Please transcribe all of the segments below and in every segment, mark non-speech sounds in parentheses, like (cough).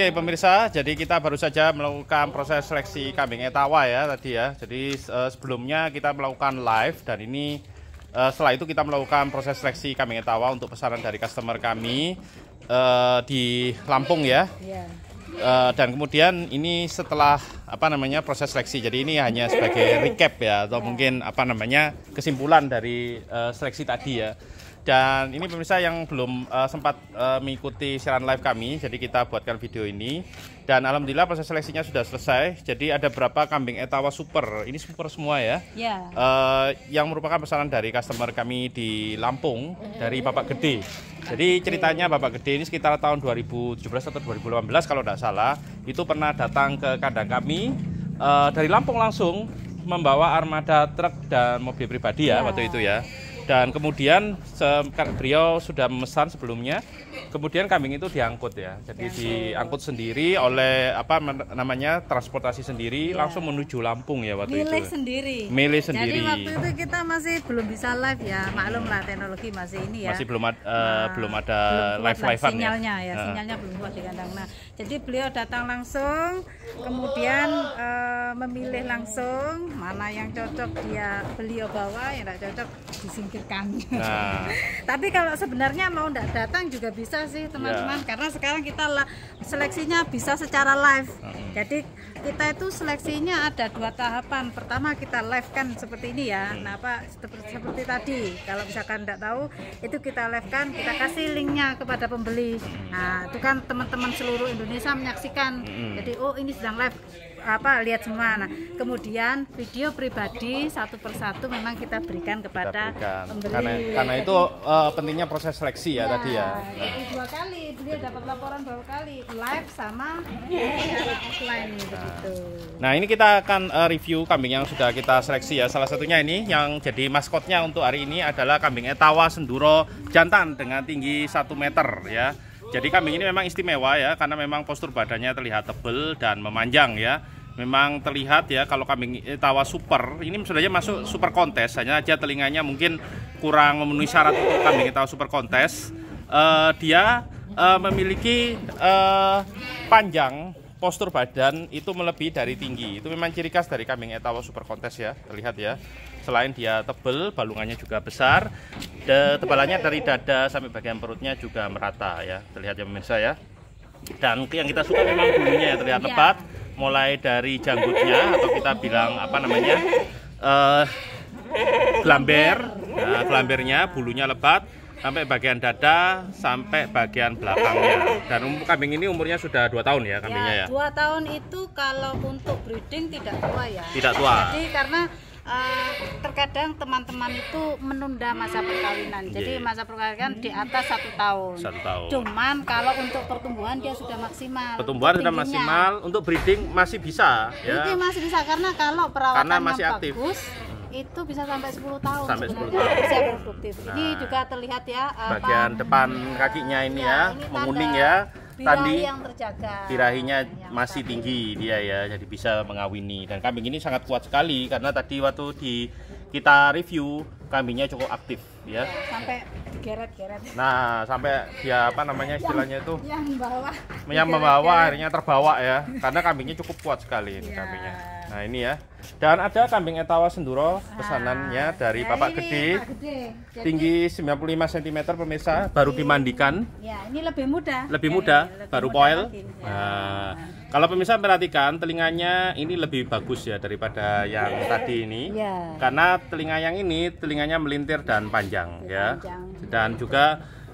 Oke pemirsa, jadi kita baru saja melakukan proses seleksi kambing etawa ya tadi ya. Jadi uh, sebelumnya kita melakukan live dan ini uh, setelah itu kita melakukan proses seleksi kambing etawa untuk pesanan dari customer kami uh, di Lampung ya. Yeah. Iya. Uh, dan kemudian ini setelah apa namanya proses seleksi jadi ini hanya sebagai recap ya atau iya. mungkin apa namanya kesimpulan dari uh, seleksi tadi ya dan ini pemirsa yang belum uh, sempat uh, mengikuti siaran live kami, jadi kita buatkan video ini. Dan alhamdulillah proses seleksinya sudah selesai. Jadi ada berapa kambing etawa super. Ini super semua ya. Yeah. Ya. Uh, yang merupakan pesanan dari customer kami di Lampung dari Bapak Gede. Jadi ceritanya Bapak Gede ini sekitar tahun 2017 atau 2018 kalau tidak salah, itu pernah datang ke kandang kami uh, dari Lampung langsung membawa armada truk dan mobil pribadi ya, ya waktu itu ya dan kemudian kan beliau sudah memesan sebelumnya kemudian kambing itu diangkut ya jadi diangkut, diangkut sendiri oleh apa namanya transportasi sendiri ya. langsung menuju Lampung ya waktu milih itu sendiri milih sendiri jadi waktu itu kita masih belum bisa live ya maklum lah teknologi masih ini ya masih belum ad, uh, nah, belum ada belum live live ya. sinyalnya ya, ya sinyalnya sinyalnya belum kuat di kandang nah jadi beliau datang langsung kemudian uh, memilih langsung mana yang cocok dia beliau bawa yang tidak cocok disingkir dipikirkan. Nah. (laughs) Tapi kalau sebenarnya mau tidak datang juga bisa sih teman-teman yeah. karena sekarang kita seleksinya bisa secara live. Mm. Jadi kita itu seleksinya ada dua tahapan. Pertama kita live kan seperti ini ya. Mm. Nah apa seperti, seperti tadi kalau misalkan tidak tahu itu kita live kan kita kasih linknya kepada pembeli. Nah itu kan teman-teman seluruh Indonesia menyaksikan. Mm. Jadi oh ini sedang live apa lihat semua. Nah, kemudian video pribadi satu persatu memang kita berikan kepada kita berikan. pembeli. Karena, karena itu uh, pentingnya proses seleksi ya, ya tadi ya. dua kali beliau dapat laporan dua kali live sama offline nah. begitu. Nah, ini kita akan uh, review kambing yang sudah kita seleksi ya. Salah satunya ini yang jadi maskotnya untuk hari ini adalah kambing etawa senduro jantan dengan tinggi satu meter ya. Jadi kambing ini memang istimewa ya karena memang postur badannya terlihat tebel dan memanjang ya. Memang terlihat ya kalau kambing eh, tawa super ini sebenarnya masuk super kontes hanya aja telinganya mungkin kurang memenuhi syarat untuk kambing tawa super kontes. Uh, dia uh, memiliki uh, panjang postur badan itu melebihi dari tinggi. Itu memang ciri khas dari kambing etawa super kontes ya, terlihat ya selain dia tebel, balungannya juga besar. De, tebalannya dari dada sampai bagian perutnya juga merata ya. Terlihat ya pemirsa ya. Dan yang kita suka memang bulunya ya terlihat iya. lebat, mulai dari janggutnya atau kita bilang apa namanya? Uh, eh, glamber, nah, glambernya bulunya lebat, sampai bagian dada sampai bagian belakangnya dan umur kambing ini umurnya sudah dua tahun ya kambingnya ya, ya tahun itu kalau untuk breeding tidak tua ya tidak tua jadi karena Eh, terkadang teman-teman itu menunda masa perkawinan. Yeah. Jadi iya. masa perkawinan di atas satu tahun. Satu tahun. Cuman kalau untuk pertumbuhan dia sudah maksimal. Pertumbuhan sudah maksimal. Untuk breeding masih bisa. Breeding ya. masih bisa karena kalau perawatannya karena masih aktif. bagus hmm. itu bisa sampai 10 tahun sampai 10 tahun Bisa produktif. Nah, ini juga terlihat ya bagian apa, depan kakinya ini ya, ya ini menguning ya tadi yang terjaga. Birahinya yang masih tadi. tinggi dia ya, jadi bisa mengawini. Dan kambing ini sangat kuat sekali karena tadi waktu di kita review kambingnya cukup aktif ya. Sampai geret-geret. Nah, sampai dia apa namanya istilahnya itu yang, yang bawah. Yang membawa akhirnya terbawa ya, karena kambingnya cukup kuat sekali ini ya. kambingnya. Nah ini ya. Dan ada kambing etawa senduro pesanannya dari ya Bapak ini, Gede. Pak Gede. Jadi, tinggi 95 cm pemirsa, baru dimandikan. Ya, ini lebih mudah Lebih muda, ya, baru muda poil. Lagi, ya. Nah, kalau pemirsa perhatikan telinganya ini lebih bagus ya daripada yang tadi ini. Ya. Karena telinga yang ini telinganya melintir dan panjang iya, ya. Panjang. Dan juga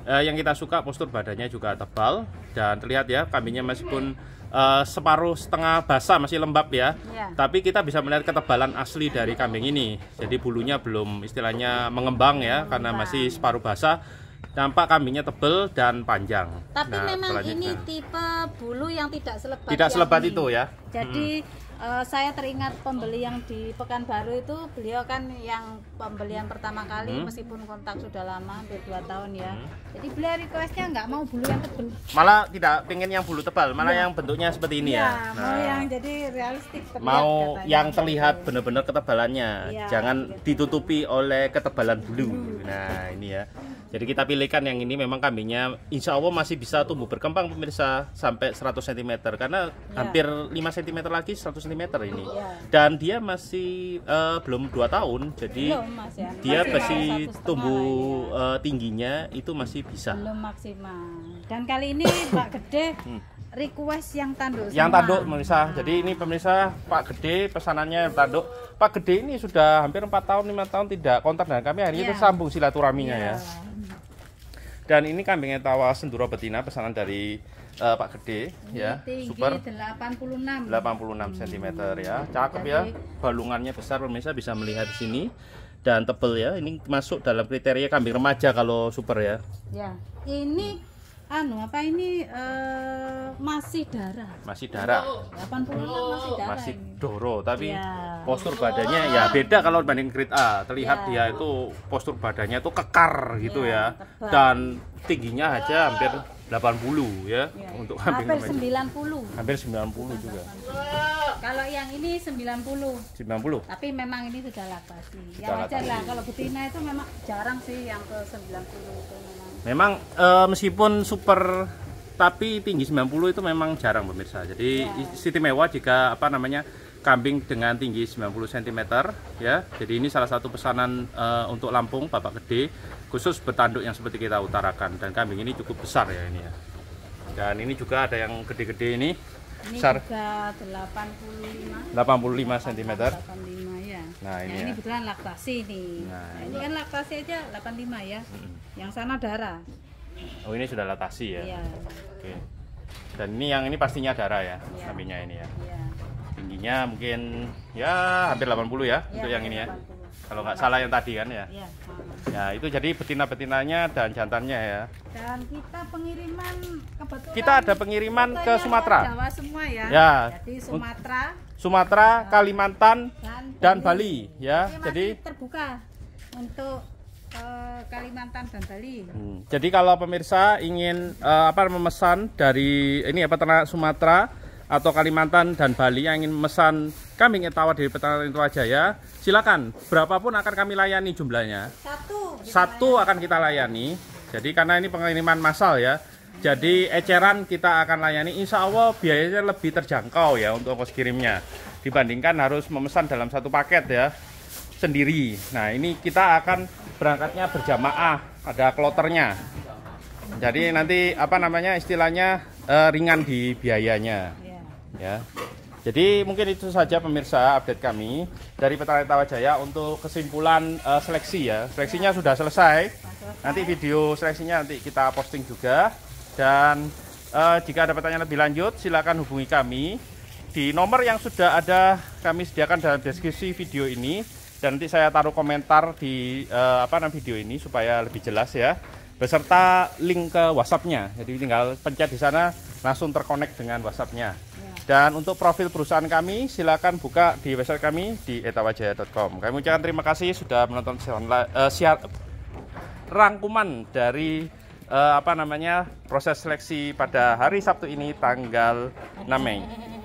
eh, yang kita suka postur badannya juga tebal dan terlihat ya kambingnya meskipun uh, separuh setengah basah masih lembab ya. ya. Tapi kita bisa melihat ketebalan asli dari kambing ini. Jadi bulunya belum istilahnya mengembang ya mengembang. karena masih separuh basah. Nampak kambingnya tebel dan panjang. Tapi nah, memang ini tipe bulu yang tidak selebat. Tidak selebat itu ya. Jadi hmm uh, saya teringat pembeli yang di Pekanbaru itu beliau kan yang pembelian pertama kali hmm. meskipun kontak sudah lama hampir 2 tahun ya hmm. jadi beliau requestnya nggak mau bulu yang tebal malah tidak pengen yang bulu tebal malah ya. yang bentuknya seperti ini ya, ya. Nah, mau yang jadi realistik terlihat mau katanya, yang terlihat benar-benar ketebalannya ya, jangan gitu. ditutupi oleh ketebalan bulu nah ini ya jadi kita pilihkan yang ini memang kambingnya insya Allah masih bisa tumbuh berkembang pemirsa sampai 100 cm karena ya. hampir 5 cm lagi 100 cm ini. Iya. Dan dia masih uh, belum 2 tahun, jadi ya. dia masih, tumbuh ya. uh, tingginya itu masih bisa. Belum maksimal. Dan kali ini Pak Gede hmm. request yang tanduk. Yang sama. tanduk pemirsa. Nah. Jadi ini pemirsa Pak Gede pesanannya yang tanduk. Pak Gede ini sudah hampir 4 tahun, 5 tahun tidak kontak dengan kami. Hari iya. iya. ya. itu sambung silaturahminya ya, ya. Dan ini kambing etawa senduro betina pesanan dari uh, Pak Gede ini ya. Tinggi super 86 86 cm ya. Cakep Jadi, ya. Balungannya besar pemirsa bisa melihat di sini dan tebel ya. Ini masuk dalam kriteria kambing remaja kalau super ya. Ya. Ini anu apa ini uh, masih darah masih darah 86 masih oh. darah masih doro tapi ya. postur badannya ya oh. beda kalau dibanding grade A terlihat ya. dia itu postur badannya itu kekar gitu iya, ya, ya. dan tingginya aja hampir 80 ya, ya. untuk hampir, hampir 90 hampir 90 juga 80. Kalau yang ini 90. 90. Tapi memang ini sudah laku sih. Yang aja lah kalau betina itu memang jarang sih yang ke 90 itu memang. Memang uh, meskipun super tapi tinggi 90 itu memang jarang pemirsa. Jadi ya. istimewa jika apa namanya kambing dengan tinggi 90 cm ya. Jadi ini salah satu pesanan uh, untuk Lampung Bapak Gede khusus bertanduk yang seperti kita utarakan dan kambing ini cukup besar ya ini ya. Dan ini juga ada yang gede-gede ini ini sar juga 85 85 cm 85 ya nah ini, ya. ini ya. betulan laktasi nih nah, nah ini ya. kan laktasi aja 85 ya hmm. yang sana darah oh ini sudah laktasi ya ya. oke dan ini yang ini pastinya darah ya, ya. ini ya. ya tingginya mungkin ya hampir 80 ya, ya untuk yang ini ya 80 kalau nggak salah yang tadi kan ya? Iya, ya itu jadi betina betinanya dan jantannya ya. Dan kita pengiriman kebetulan. Kita ada pengiriman ke Sumatera. Jawa semua ya. Ya. Jadi Sumatera. Sumatera, Kalimantan dan, dan Bali. Bali ya. Ini jadi terbuka untuk uh, Kalimantan dan Bali. Hmm. Jadi kalau pemirsa ingin uh, apa memesan dari ini apa ternak Sumatera atau Kalimantan dan Bali yang ingin memesan kambing etawa dari peternakan itu aja ya. Silakan, berapapun akan kami layani jumlahnya. Satu. Satu akan kita layani. Jadi karena ini pengiriman massal ya. Jadi eceran kita akan layani insya Allah biayanya lebih terjangkau ya untuk ongkos kirimnya dibandingkan harus memesan dalam satu paket ya sendiri. Nah ini kita akan berangkatnya berjamaah ada kloternya. Jadi nanti apa namanya istilahnya eh, ringan di biayanya iya. ya. Jadi mungkin itu saja pemirsa update kami dari Petani Tawajaya untuk kesimpulan uh, seleksi ya. Seleksinya ya. sudah selesai. selesai. Nanti video seleksinya nanti kita posting juga. Dan uh, jika ada pertanyaan lebih lanjut silakan hubungi kami di nomor yang sudah ada kami sediakan dalam deskripsi video ini dan nanti saya taruh komentar di uh, apa namanya video ini supaya lebih jelas ya. Beserta link ke WhatsAppnya Jadi tinggal pencet di sana langsung terkonek dengan WhatsAppnya. Dan untuk profil perusahaan kami, silakan buka di website kami di etawajaya.com. Kami ucapkan terima kasih sudah menonton siaran, uh, siar, rangkuman dari uh, apa namanya proses seleksi pada hari Sabtu ini tanggal 6 Mei.